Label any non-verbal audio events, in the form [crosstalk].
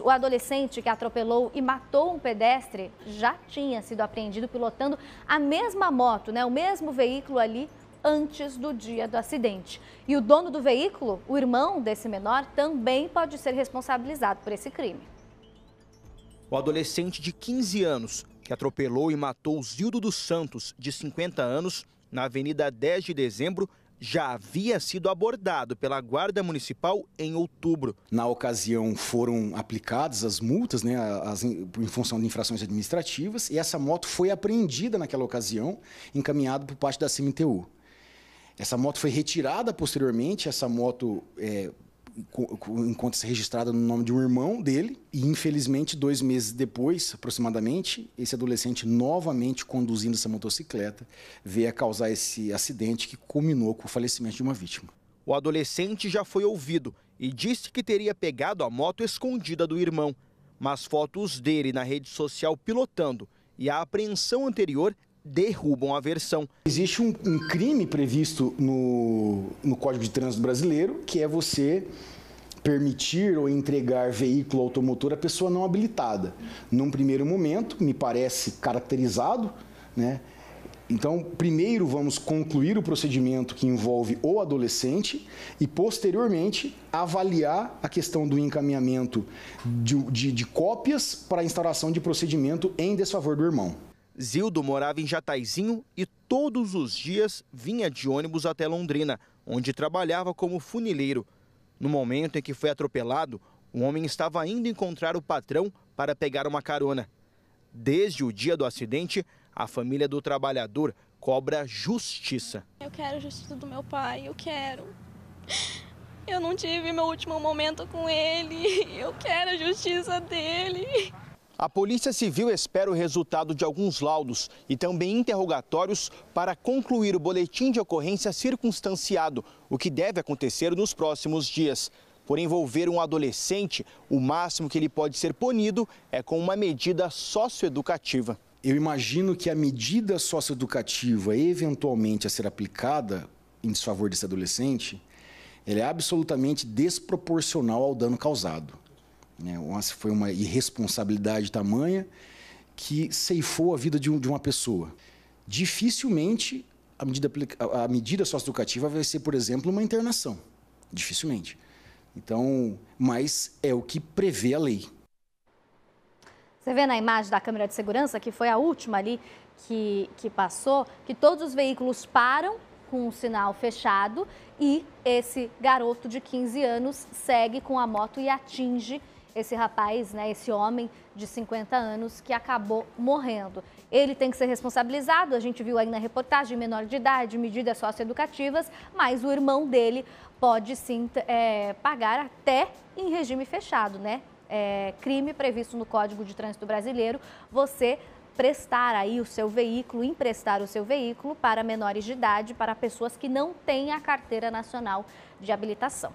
O adolescente que atropelou e matou um pedestre já tinha sido apreendido pilotando a mesma moto, né, o mesmo veículo ali antes do dia do acidente. E o dono do veículo, o irmão desse menor, também pode ser responsabilizado por esse crime. O adolescente de 15 anos que atropelou e matou Zildo dos Santos, de 50 anos, na Avenida 10 de Dezembro, já havia sido abordado pela Guarda Municipal em outubro. Na ocasião foram aplicadas as multas né, as, em função de infrações administrativas e essa moto foi apreendida naquela ocasião, encaminhada por parte da CMTU. Essa moto foi retirada posteriormente, essa moto é, encontra-se registrada no nome de um irmão dele. E infelizmente, dois meses depois, aproximadamente, esse adolescente novamente conduzindo essa motocicleta veio a causar esse acidente que culminou com o falecimento de uma vítima. O adolescente já foi ouvido e disse que teria pegado a moto escondida do irmão. Mas fotos dele na rede social pilotando e a apreensão anterior derrubam a versão. Existe um, um crime previsto no, no Código de Trânsito Brasileiro, que é você permitir ou entregar veículo automotor à pessoa não habilitada. Num primeiro momento, me parece caracterizado, né? Então, primeiro vamos concluir o procedimento que envolve o adolescente e, posteriormente, avaliar a questão do encaminhamento de, de, de cópias para instalação instauração de procedimento em desfavor do irmão. Zildo morava em Jataizinho e todos os dias vinha de ônibus até Londrina, onde trabalhava como funileiro. No momento em que foi atropelado, o homem estava indo encontrar o patrão para pegar uma carona. Desde o dia do acidente, a família do trabalhador cobra justiça. Eu quero a justiça do meu pai, eu quero. Eu não tive meu último momento com ele, [laughs] eu quero a justiça dele. A Polícia Civil espera o resultado de alguns laudos e também interrogatórios para concluir o boletim de ocorrência circunstanciado, o que deve acontecer nos próximos dias. Por envolver um adolescente, o máximo que ele pode ser punido é com uma medida socioeducativa. Eu imagino que a medida socioeducativa eventualmente a ser aplicada em desfavor desse adolescente, ela é absolutamente desproporcional ao dano causado. Né? Foi uma irresponsabilidade tamanha que ceifou a vida de, um, de uma pessoa. Dificilmente a medida, a medida socioeducativa vai ser, por exemplo, uma internação. Dificilmente. Então, mas é o que prevê a lei. Você vê na imagem da câmera de segurança, que foi a última ali que, que passou, que todos os veículos param com o sinal fechado e esse garoto de 15 anos segue com a moto e atinge esse rapaz, né, esse homem de 50 anos que acabou morrendo. Ele tem que ser responsabilizado, a gente viu aí na reportagem, menor de idade, medidas socioeducativas, mas o irmão dele pode sim é, pagar até em regime fechado, né? É, crime previsto no Código de Trânsito Brasileiro, você prestar aí o seu veículo, emprestar o seu veículo para menores de idade, para pessoas que não têm a carteira nacional de habilitação.